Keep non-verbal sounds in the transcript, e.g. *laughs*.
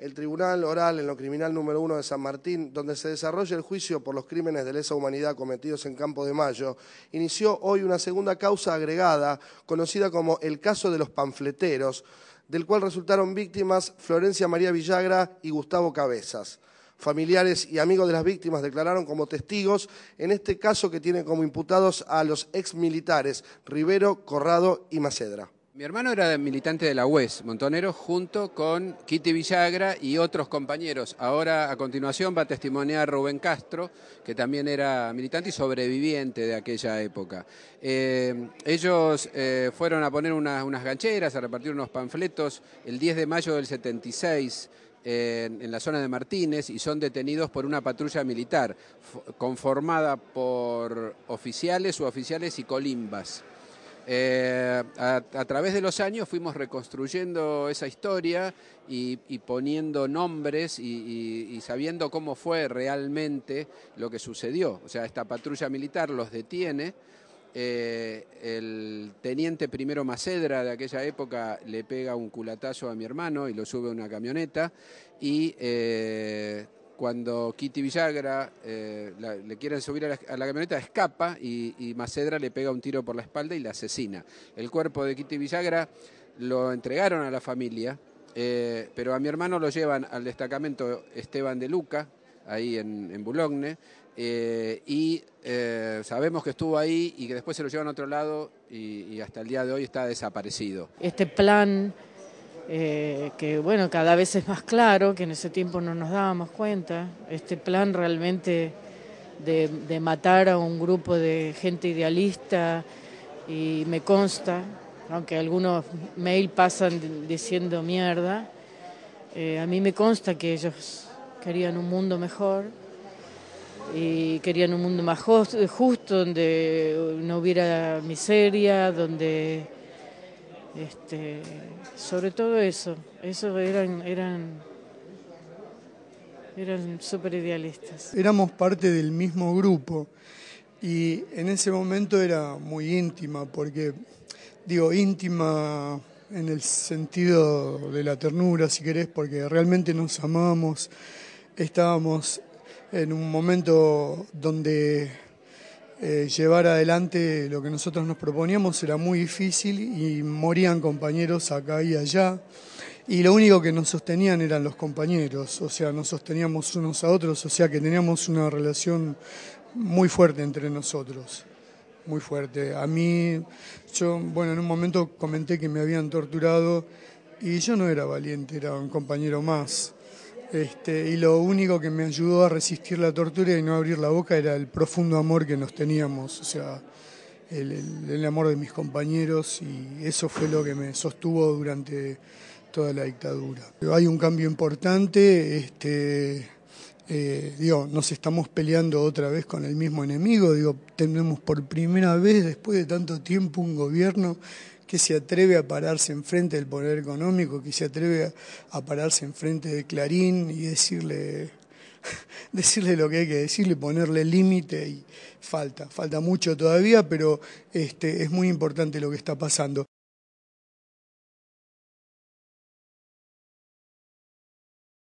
el Tribunal Oral en lo Criminal número 1 de San Martín, donde se desarrolla el juicio por los crímenes de lesa humanidad cometidos en Campo de Mayo, inició hoy una segunda causa agregada, conocida como el caso de los panfleteros, del cual resultaron víctimas Florencia María Villagra y Gustavo Cabezas. Familiares y amigos de las víctimas declararon como testigos en este caso que tiene como imputados a los exmilitares Rivero, Corrado y Macedra. Mi hermano era militante de la UES, Montonero, junto con Kitty Villagra y otros compañeros. Ahora, a continuación, va a testimoniar Rubén Castro, que también era militante y sobreviviente de aquella época. Eh, ellos eh, fueron a poner unas gancheras, a repartir unos panfletos el 10 de mayo del 76. En, en, la zona de Martínez y son detenidos por una patrulla militar conformada por oficiales, suboficiales y colimbas. Eh, a, través de los años fuimos reconstruyendo esa historia y, poniendo nombres y, sabiendo cómo fue realmente lo que sucedió. O sea, esta patrulla militar los detiene. Eh, el teniente primero Macedra de aquella época le pega un culatazo a mi hermano y lo sube a una camioneta y eh, cuando Kitty Villagra eh, le quieren subir a la, camioneta, escapa y, Macedra le pega un tiro por la espalda y la asesina. El cuerpo de Kitty Villagra lo entregaron a la familia, eh, pero a mi hermano lo llevan al destacamento Esteban de Luca, ahí en, en Boulogne, eh, y sabemos que estuvo ahí y que después se lo llevan a otro lado y, y hasta el día de hoy está desaparecido. Este plan eh, que bueno, cada vez es más claro, que en ese tiempo no nos dábamos cuenta, este plan realmente de, matar a un grupo de gente idealista y me consta, aunque algunos mail pasan diciendo mierda, eh, a mí me consta que ellos querían un mundo mejor y querían un mundo más justo, donde no hubiera miseria, donde este, sobre todo eso, eso eran, eran, eran súper idealistas. Éramos parte del mismo grupo y en ese momento era muy íntima, porque digo íntima en el sentido de la ternura, si querés, porque realmente nos amamos, estábamos en un momento donde eh, llevar adelante lo que nosotros nos proponíamos era muy difícil y morían compañeros acá y allá. Y lo único que nos sostenían eran los compañeros, o sea, nos sosteníamos unos a otros, o sea que teníamos una relación muy fuerte entre nosotros, muy fuerte. A mí, yo, bueno, en un momento comenté que me habían torturado y yo no era valiente, era un compañero más. Este, y lo único que me ayudó a resistir la tortura y no abrir la boca era el profundo amor que nos teníamos, o sea, el, amor de mis compañeros y eso fue lo que me sostuvo durante toda la dictadura. Hay un cambio importante, este, eh, digo, nos estamos peleando otra vez con el mismo enemigo, digo, tenemos por primera vez después de tanto tiempo un gobierno que se atreve a pararse enfrente del poder económico, que se atreve a, pararse pararse enfrente de Clarín y decirle *laughs* decirle lo que hay que decirle, ponerle límite y falta, falta mucho todavía, pero este, es muy importante lo que está pasando.